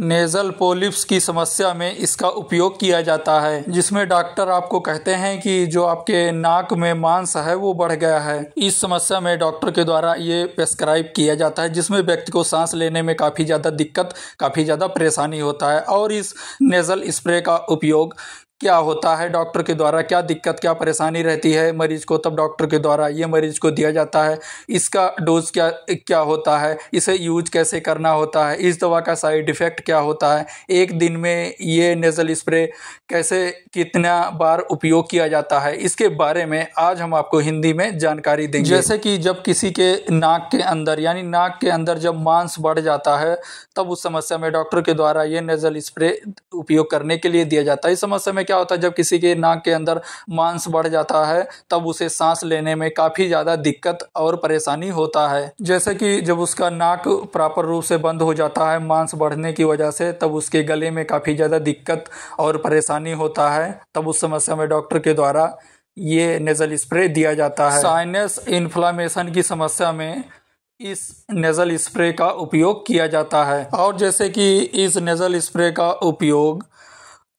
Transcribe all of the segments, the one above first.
nasal polyps की समस्या में इसका उपयोग किया जाता है जिसमें डॉक्टर आपको कहते हैं कि जो आपके नाक में मांस है वो बढ़ गया है इस समस्या में डॉक्टर के द्वारा ये प्रेस्क्राइब किया जाता है जिसमें व्यक्ति को सांस लेने में काफ़ी ज़्यादा दिक्कत काफ़ी ज़्यादा परेशानी होता है और इस नेज़ल स्प्रे का उपयोग क्या होता है डॉक्टर के द्वारा क्या दिक्कत क्या परेशानी रहती है मरीज को तब डॉक्टर के द्वारा ये मरीज को दिया जाता है इसका डोज क्या क्या होता है इसे यूज कैसे करना होता है इस दवा का साइड इफ़ेक्ट क्या होता है एक दिन में ये नेज़ल स्प्रे कैसे कितना बार उपयोग किया जाता है इसके बारे में आज हम आपको हिंदी में जानकारी देंगे जैसे कि जब किसी के नाक के अंदर यानी नाक के अंदर जब मांस बढ़ जाता है तब उस समस्या में डॉक्टर के द्वारा ये नेज़ल स्प्रे उपयोग करने के लिए दिया जाता है इस समस्या में क्या होता है जब किसी के नाक के अंदर मांस बढ़ जाता है तब उसे सांस लेने में काफ़ी ज़्यादा दिक्कत और परेशानी होता है जैसे कि जब उसका नाक प्रॉपर रूप से बंद हो जाता है मांस बढ़ने की वजह से तब उसके गले में काफ़ी ज़्यादा दिक्कत और परेशानी होता है तब उस समस्या में डॉक्टर के द्वारा ये नेज़ल स्प्रे दिया जाता है साइनस इन्फ्लामेशन की समस्या में इस नेज़ल स्प्रे का उपयोग किया जाता है और जैसे कि इस नेज़ल स्प्रे का उपयोग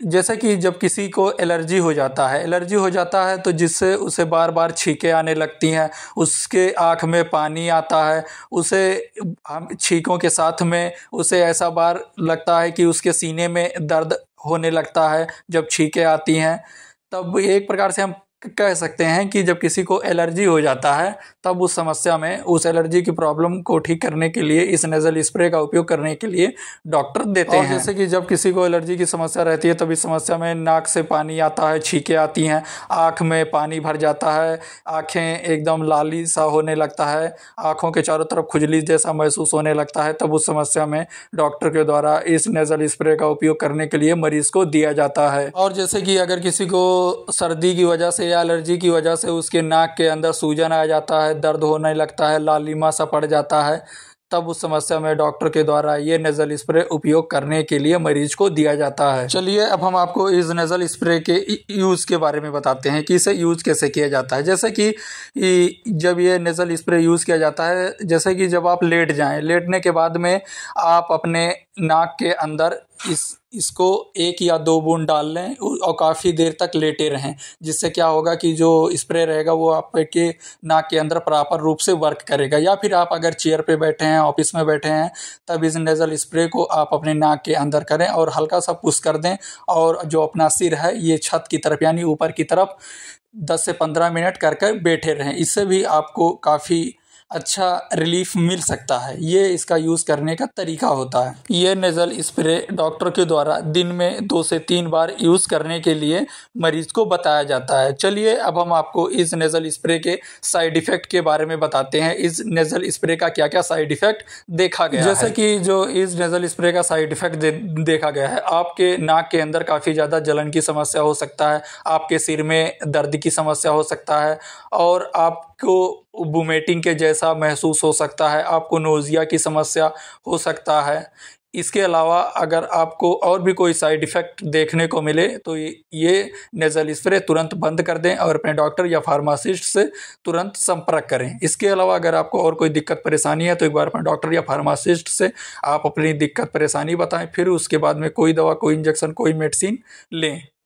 जैसे कि जब किसी को एलर्जी हो जाता है एलर्जी हो जाता है तो जिससे उसे बार बार छींके आने लगती हैं उसके आँख में पानी आता है उसे हम छींकों के साथ में उसे ऐसा बार लगता है कि उसके सीने में दर्द होने लगता है जब छींके आती हैं तब एक प्रकार से हम कह सकते हैं कि जब किसी को एलर्जी हो जाता है तब उस समस्या में उस एलर्जी की प्रॉब्लम को ठीक करने के लिए इस नेजल स्प्रे का उपयोग करने के लिए डॉक्टर देते हैं जैसे कि जब किसी को एलर्जी की समस्या रहती है तब इस समस्या में नाक से पानी आता है छीके आती हैं आँख में पानी भर जाता है आँखें एकदम लाली सा होने लगता है आँखों के चारों तरफ खुजली जैसा महसूस होने लगता है तब उस समस्या में डॉक्टर के द्वारा इस नेजल स्प्रे का उपयोग करने के लिए मरीज को दिया जाता है और जैसे कि अगर किसी को सर्दी की वजह से या एलर्जी की वजह से उसके नाक के अंदर सूजन आ जाता है दर्द होने लगता है लालिमा सा पड़ जाता है तब उस समस्या में डॉक्टर के द्वारा ये नज़ल स्प्रे उपयोग करने के लिए मरीज को दिया जाता है चलिए अब हम आपको इस नज़ल स्प्रे के यूज़ के बारे में बताते हैं कि इसे यूज़ कैसे किया जाता है जैसे कि जब ये नज़ल स्प्रे यूज़ किया जाता है जैसे कि जब आप लेट जाएं लेटने के बाद में आप अपने नाक के अंदर इस इसको एक या दो बूंद डाल लें और काफ़ी देर तक लेटे रहें जिससे क्या होगा कि जो स्प्रे रहेगा वो आपके नाक के अंदर प्रॉपर रूप से वर्क करेगा या फिर आप अगर चेयर पे बैठे हैं ऑफिस में बैठे हैं तब इस नेज़ल स्प्रे को आप अपने नाक के अंदर करें और हल्का सा पुश कर दें और जो अपना सिर है ये छत की तरफ यानी ऊपर की तरफ दस से पंद्रह मिनट कर कर बैठे रहें इससे भी आपको काफ़ी अच्छा रिलीफ मिल सकता है ये इसका यूज़ करने का तरीका होता है ये नेज़ल स्प्रे डॉक्टर के द्वारा दिन में दो से तीन बार यूज़ करने के लिए मरीज़ को बताया जाता है चलिए अब हम आपको इस नेज़ल स्प्रे के साइड इफ़ेक्ट के बारे में बताते हैं इस नेज़ल स्प्रे का क्या क्या साइड इफ़ेक्ट देखा गया जैसे कि जो इस नेज़ल स्प्रे का साइड इफ़ेक्ट दे, देखा गया है आपके नाक के अंदर काफ़ी ज़्यादा जलन की समस्या हो सकता है आपके सिर में दर्द की समस्या हो सकता है और आप आपको वोमेटिंग के जैसा महसूस हो सकता है आपको नोज़िया की समस्या हो सकता है इसके अलावा अगर आपको और भी कोई साइड इफ़ेक्ट देखने को मिले तो ये नेज़ल स्प्रे तुरंत बंद कर दें और अपने डॉक्टर या फार्मासिस्ट से तुरंत संपर्क करें इसके अलावा अगर आपको और कोई दिक्कत परेशानी है तो एक बार अपने डॉक्टर या फार्मासिस्ट से आप अपनी दिक्कत परेशानी बताएं फिर उसके बाद में कोई दवा कोई इंजेक्शन कोई मेडिसिन लें